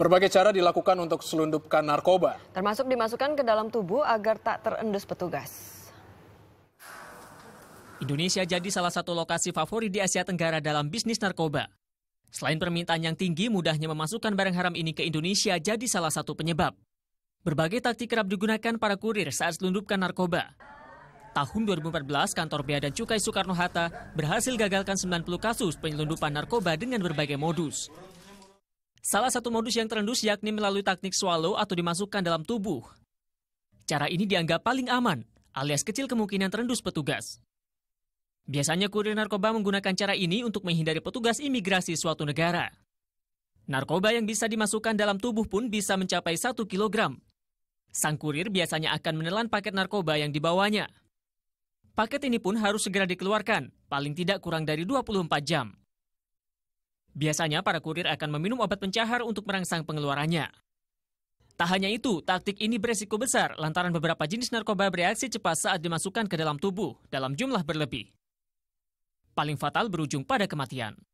Berbagai cara dilakukan untuk selundupkan narkoba. Termasuk dimasukkan ke dalam tubuh agar tak terendus petugas. Indonesia jadi salah satu lokasi favorit di Asia Tenggara dalam bisnis narkoba. Selain permintaan yang tinggi, mudahnya memasukkan barang haram ini ke Indonesia jadi salah satu penyebab. Berbagai taktik kerap digunakan para kurir saat selundupkan narkoba. Tahun 2014, kantor Bea dan Cukai Soekarno-Hatta berhasil gagalkan 90 kasus penyelundupan narkoba dengan berbagai modus. Salah satu modus yang terendus yakni melalui teknik swallow atau dimasukkan dalam tubuh. Cara ini dianggap paling aman, alias kecil kemungkinan terendus petugas. Biasanya kurir narkoba menggunakan cara ini untuk menghindari petugas imigrasi suatu negara. Narkoba yang bisa dimasukkan dalam tubuh pun bisa mencapai 1 kg. Sang kurir biasanya akan menelan paket narkoba yang dibawanya. Paket ini pun harus segera dikeluarkan, paling tidak kurang dari 24 jam. Biasanya para kurir akan meminum obat pencahar untuk merangsang pengeluarannya. Tak hanya itu, taktik ini beresiko besar lantaran beberapa jenis narkoba bereaksi cepat saat dimasukkan ke dalam tubuh dalam jumlah berlebih. Paling fatal berujung pada kematian.